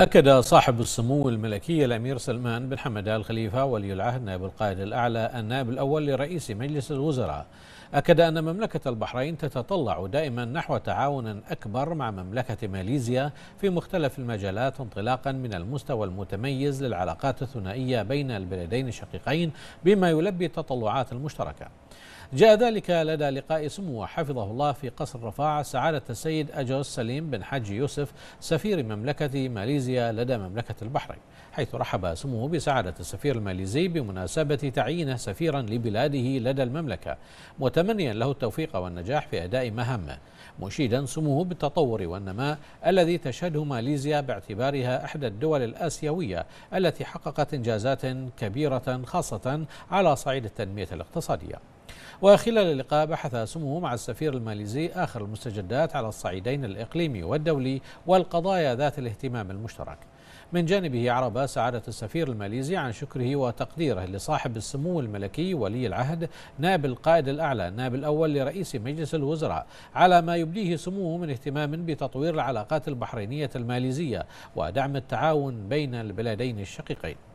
أكد صاحب السمو الملكي الأمير سلمان بن حمد آل خليفة ولي العهد نائب القائد الأعلى النائب الأول لرئيس مجلس الوزراء أكد أن مملكة البحرين تتطلع دائما نحو تعاون أكبر مع مملكة ماليزيا في مختلف المجالات انطلاقا من المستوى المتميز للعلاقات الثنائية بين البلدين الشقيقين بما يلبي التطلعات المشتركة جاء ذلك لدى لقاء سموه حفظه الله في قصر رفاعة سعادة السيد أجوز سليم بن حج يوسف سفير مملكة ماليزيا لدى مملكة البحرين حيث رحب سموه بسعادة السفير الماليزي بمناسبة تعيينه سفيرا لبلاده لدى المملكة متمنيا له التوفيق والنجاح في أداء مهمه مشيدا سموه بالتطور والنماء الذي تشهده ماليزيا باعتبارها إحدى الدول الآسيوية التي حققت إنجازات كبيرة خاصة على صعيد التنمية الاقتصادية وخلال اللقاء بحث سموه مع السفير الماليزي آخر المستجدات على الصعيدين الإقليمي والدولي والقضايا ذات الاهتمام المشترك من جانبه عرب سعادة السفير الماليزي عن شكره وتقديره لصاحب السمو الملكي ولي العهد نائب القائد الأعلى نائب الأول لرئيس مجلس الوزراء على ما يبديه سموه من اهتمام بتطوير العلاقات البحرينية الماليزية ودعم التعاون بين البلدين الشقيقين